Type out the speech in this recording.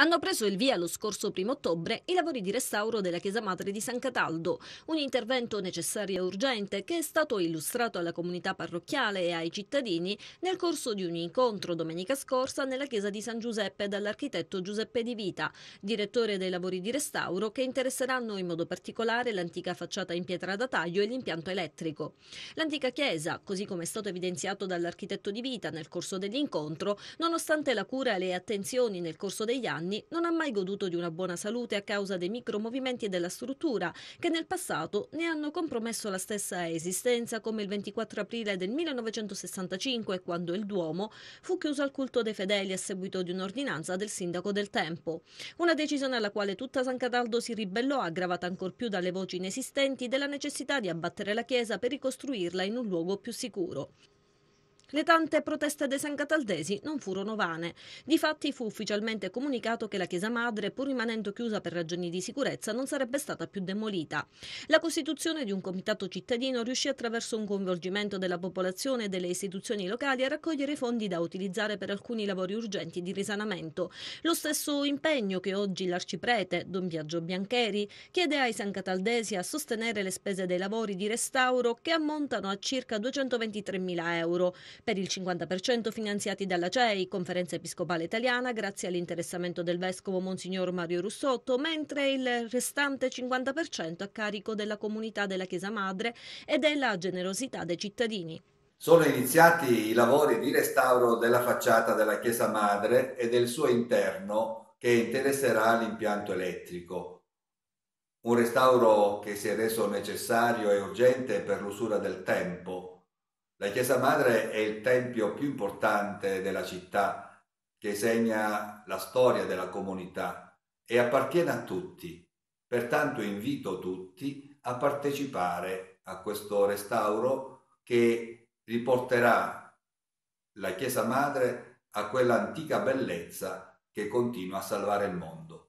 Hanno preso il via lo scorso 1 ottobre i lavori di restauro della Chiesa Madre di San Cataldo, un intervento necessario e urgente che è stato illustrato alla comunità parrocchiale e ai cittadini nel corso di un incontro domenica scorsa nella Chiesa di San Giuseppe dall'architetto Giuseppe Di Vita, direttore dei lavori di restauro che interesseranno in modo particolare l'antica facciata in pietra da taglio e l'impianto elettrico. L'antica chiesa, così come è stato evidenziato dall'architetto Di Vita nel corso dell'incontro, nonostante la cura e le attenzioni nel corso degli anni, anni, non ha mai goduto di una buona salute a causa dei micromovimenti della struttura che nel passato ne hanno compromesso la stessa esistenza come il 24 aprile del 1965 quando il Duomo fu chiuso al culto dei fedeli a seguito di un'ordinanza del sindaco del tempo. Una decisione alla quale tutta San Cataldo si ribellò aggravata ancor più dalle voci inesistenti della necessità di abbattere la chiesa per ricostruirla in un luogo più sicuro. Le tante proteste dei San Cataldesi non furono vane. Difatti fu ufficialmente comunicato che la Chiesa Madre, pur rimanendo chiusa per ragioni di sicurezza, non sarebbe stata più demolita. La costituzione di un comitato cittadino riuscì attraverso un coinvolgimento della popolazione e delle istituzioni locali a raccogliere fondi da utilizzare per alcuni lavori urgenti di risanamento. Lo stesso impegno che oggi l'arciprete, Don Biagio Biancheri, chiede ai San Cataldesi a sostenere le spese dei lavori di restauro che ammontano a circa 223.000 euro per il 50% finanziati dalla CEI, Conferenza Episcopale Italiana, grazie all'interessamento del vescovo Monsignor Mario Russotto, mentre il restante 50% a carico della comunità della Chiesa Madre e della generosità dei cittadini. Sono iniziati i lavori di restauro della facciata della Chiesa Madre e del suo interno che interesserà l'impianto elettrico. Un restauro che si è reso necessario e urgente per l'usura del tempo, la chiesa madre è il tempio più importante della città che segna la storia della comunità e appartiene a tutti. Pertanto invito tutti a partecipare a questo restauro che riporterà la chiesa madre a quell'antica bellezza che continua a salvare il mondo.